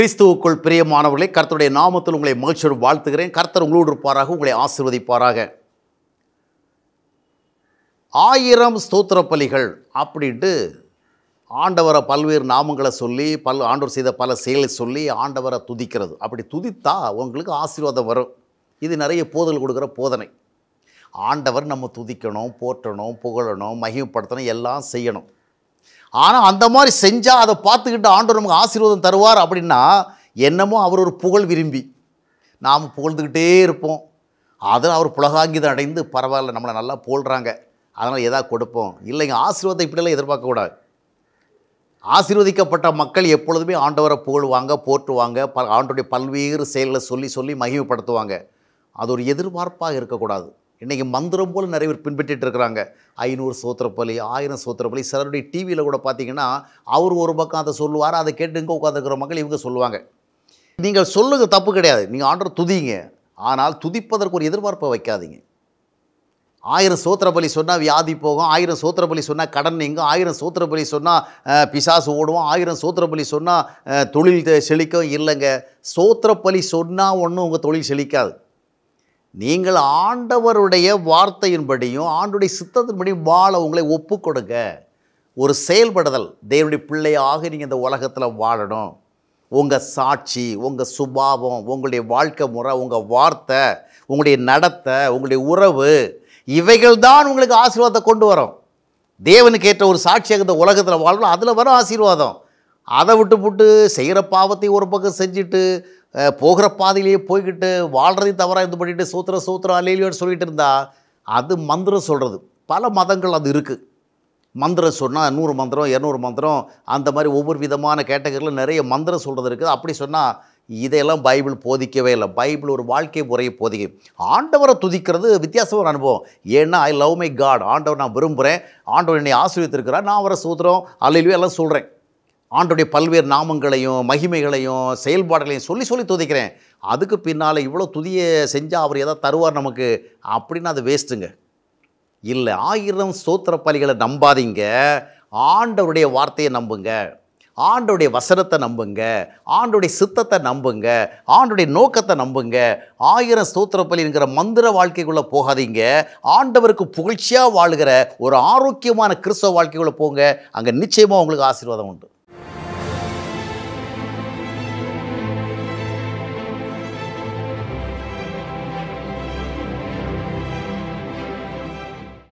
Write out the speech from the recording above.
கிறிஸ்துவுக்குள் பிரியமானவர்களே கர்த்தருடைய நாமத்தில் உங்களை மகிழ்ச்சியோடு வாழ்த்துகிறேன் கர்த்தர் உங்களோடு இருப்பாராக உங்களை ஆசிர்வதிப்பாராக ஆயிரம் ஸ்தோத்திர பலிகள் அப்படின்ட்டு ஆண்டவரை பல்வேறு நாமங்களை சொல்லி பல் ஆண்டவர் செய்த பல செயலை சொல்லி ஆண்டவரை துதிக்கிறது அப்படி துதித்தா உங்களுக்கு ஆசீர்வாதம் வரும் இது நிறைய போதல் கொடுக்குற போதனை ஆண்டவர் நம்ம துதிக்கணும் போற்றணும் புகழணும் மகிமைப்படுத்தணும் எல்லாம் செய்யணும் ஆனால் அந்த மாதிரி செஞ்சால் அதை பார்த்துக்கிட்டு ஆண்டவர் நமக்கு ஆசீர்வாதம் தருவார் அப்படின்னா என்னமோ அவர் ஒரு புகழ் விரும்பி நாம் புகழ்ந்துக்கிட்டே இருப்போம் அதில் அவர் புலகாங்கிதம் அடைந்து பரவாயில்ல நம்மளை நல்லா போல்றாங்க அதனால் எதாவது கொடுப்போம் இல்லைங்க ஆசீர்வாதத்தை இப்படிலாம் எதிர்பார்க்கக்கூடாது ஆசீர்வதிக்கப்பட்ட மக்கள் எப்பொழுதுமே ஆண்டவரை புகழ்வாங்க போற்றுவாங்க ப ஆண்டோடைய பல்வேறு செயல்களை சொல்லி சொல்லி மகிமைப்படுத்துவாங்க அது ஒரு எதிர்பார்ப்பாக இருக்கக்கூடாது இன்றைக்கி மந்திரம் போல் நிறைய பேர் பின்பற்றிட்டு இருக்கிறாங்க ஐநூறு சோத்திரப்பலி ஆயிரம் சோத்திரப்பலி சிலருடைய டிவியில் கூட பார்த்தீங்கன்னா அவர் ஒரு பக்கம் அதை சொல்லுவார் அதை கேட்டு இங்கே உட்காந்துருக்கிற மக்கள் இவங்க சொல்லுவாங்க நீங்கள் சொல்லுங்க தப்பு கிடையாது நீங்கள் ஆண்டர் துதிங்க ஆனால் துதிப்பதற்கு ஒரு எதிர்பார்ப்பை வைக்காதீங்க ஆயிரம் சோத்திரபலி சொன்னால் வியாதி போகும் ஆயிரம் சோத்திரபலி சொன்னால் கடன் நீங்கும் ஆயிரம் சோத்திரபலி சொன்னால் பிசாசு ஓடுவோம் ஆயிரம் சோத்திரபலி சொன்னால் தொழில் செழிக்கும் இல்லைங்க சோத்திரப்பலி சொன்னால் ஒன்றும் உங்கள் தொழில் செழிக்காது நீங்கள் ஆண்டவருடைய வார்த்தையின்படியும் ஆண்டுடைய சித்தத்தின்படியும் வாழ உங்களை ஒப்பு கொடுக்க ஒரு செயல்படுதல் தேவனுடைய பிள்ளையாக நீங்கள் இந்த உலகத்தில் வாழணும் உங்கள் சாட்சி உங்கள் சுபாவம் உங்களுடைய வாழ்க்கை முறை உங்கள் வார்த்தை உங்களுடைய நடத்தை உங்களுடைய உறவு இவைகள் தான் உங்களுக்கு ஆசீர்வாதத்தை கொண்டு வரும் தேவனுக்கு ஏற்ற ஒரு சாட்சியாக இந்த உலகத்தில் வாழணும் அதில் வரும் ஆசீர்வாதம் அதை விட்டு புட்டு செய்கிற பாவத்தை ஒரு பக்கம் செஞ்சுட்டு போகிற பாதையிலேயே போய்கிட்டு வாழ்கிறதே தவறாக இது பண்ணிட்டு சூத்திர சூத்திர அலையிலேயே சொல்லிகிட்டு இருந்தால் அது மந்திரம் சொல்கிறது பல மதங்கள் அது இருக்குது மந்திரம் சொன்னால் நூறு மந்திரம் இரநூறு மந்திரம் அந்த மாதிரி ஒவ்வொரு விதமான கேட்டகரியில் நிறைய மந்திரம் சொல்கிறது இருக்குது அப்படி சொன்னால் இதையெல்லாம் பைபிள் போதிக்கவே இல்லை பைபிள் ஒரு வாழ்க்கை முறையை போதிக்க ஆண்டவரை துதிக்கிறது வித்தியாசமான அனுபவம் ஏன்னா ஐ லவ் மை காட் ஆண்டவர் நான் விரும்புகிறேன் ஆண்டவர் என்னை ஆசிரியத்திருக்கிறார் நான் அவரை சூத்திரம் அல்லையிலேயே எல்லாம் சொல்கிறேன் ஆண்டுடைய பல்வேறு நாமங்களையும் மகிமைகளையும் செயல்பாடுகளையும் சொல்லி சொல்லி துதிக்கிறேன் அதுக்கு பின்னால் இவ்வளோ துதியை செஞ்சால் அவர் எதாவது தருவார் நமக்கு அப்படின்னு அது வேஸ்ட்டுங்க இல்லை ஆயிரம் ஸ்தோத்திர பலிகளை நம்பாதீங்க ஆண்டவருடைய வார்த்தையை நம்புங்க ஆண்டுடைய வசனத்தை நம்புங்க ஆண்டுடைய சித்தத்தை நம்புங்க ஆண்டுடைய நோக்கத்தை நம்புங்க ஆயிரம் ஸ்தோத்திரப்பலிங்கிற மந்திர வாழ்க்கைக்குள்ளே போகாதீங்க ஆண்டவருக்கு புகழ்ச்சியாக வாழ்கிற ஒரு ஆரோக்கியமான கிறிஸ்தவ வாழ்க்கைக்குள்ளே போங்க அங்கே நிச்சயமாக உங்களுக்கு ஆசீர்வாதம் உண்டு